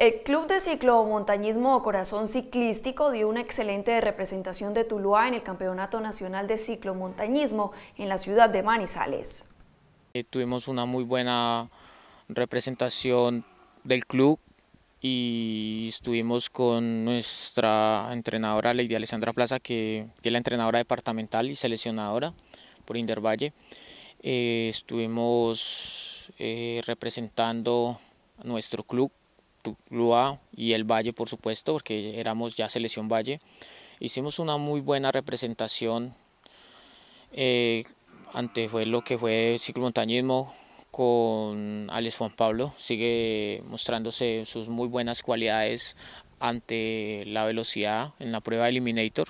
El Club de Ciclomontañismo Corazón Ciclístico dio una excelente representación de Tuluá en el Campeonato Nacional de Ciclomontañismo en la ciudad de Manizales. Eh, tuvimos una muy buena representación del club y estuvimos con nuestra entrenadora Lady Alessandra Plaza, que, es la entrenadora departamental y seleccionadora por Indervalle. Eh, estuvimos eh, representando nuestro club Tuluá y el Valle, por supuesto, porque éramos ya Selección Valle. Hicimos una muy buena representación eh, ante fue lo que fue ciclomontañismo con Alex Juan Pablo. Sigue mostrándose sus muy buenas cualidades ante la velocidad en la prueba Eliminator.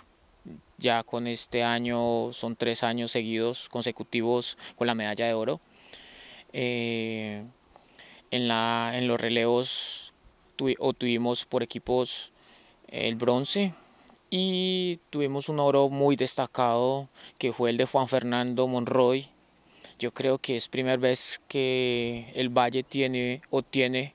Ya con este año son tres años seguidos consecutivos con la medalla de oro. Eh, en, la, en los relevos tuvi obtuvimos por equipos el bronce y tuvimos un oro muy destacado que fue el de Juan Fernando Monroy. Yo creo que es primera vez que el Valle tiene o tiene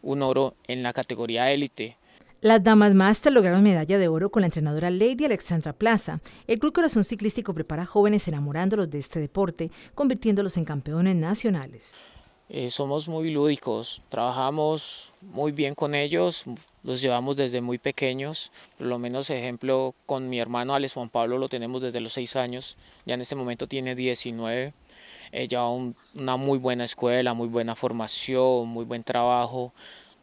un oro en la categoría élite. Las damas máster lograron medalla de oro con la entrenadora Lady Alexandra Plaza. El Club Corazón Ciclístico prepara jóvenes enamorándolos de este deporte, convirtiéndolos en campeones nacionales. Eh, somos muy lúdicos, trabajamos muy bien con ellos, los llevamos desde muy pequeños, por lo menos ejemplo con mi hermano Alex Juan Pablo lo tenemos desde los 6 años, ya en este momento tiene 19, eh, lleva una muy buena escuela, muy buena formación, muy buen trabajo,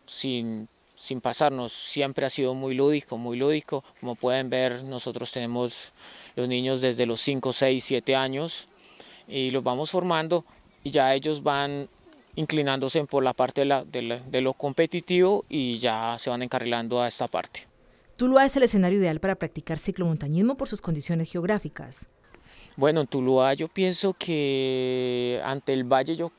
sin, sin pasarnos, siempre ha sido muy lúdico, muy lúdico, como pueden ver nosotros tenemos los niños desde los 5, 6, 7 años y los vamos formando y ya ellos van inclinándose por la parte de, lo competitivo y ya se van encarrilando a esta parte. Tuluá es el escenario ideal para practicar ciclomontañismo por sus condiciones geográficas. Bueno, en Tuluá yo pienso que ante el valle yo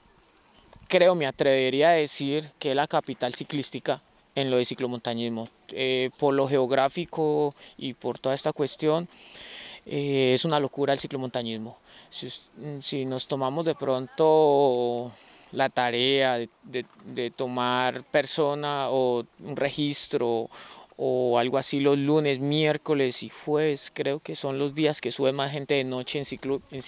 creo, me atrevería a decir que es la capital ciclística en lo de ciclomontañismo. Eh, por lo geográfico y por toda esta cuestión, eh, es una locura el ciclomontañismo. Si, mm, si nos tomamos de pronto la tarea de, tomar persona o un registro o algo así los lunes, miércoles y jueves, creo que son los días que sube más gente de noche en, ciclo, en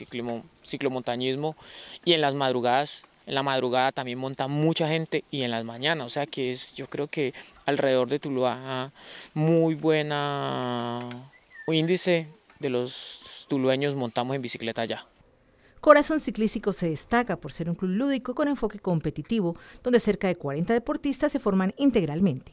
ciclomontañismo y en las madrugadas, en la madrugada también monta mucha gente y en las mañanas, o sea que es yo creo que alrededor de Tuluá muy buena índice de los tulueños montamos en bicicleta allá. Corazón Ciclístico se destaca por ser un club lúdico con enfoque competitivo, donde cerca de 40 deportistas se forman integralmente.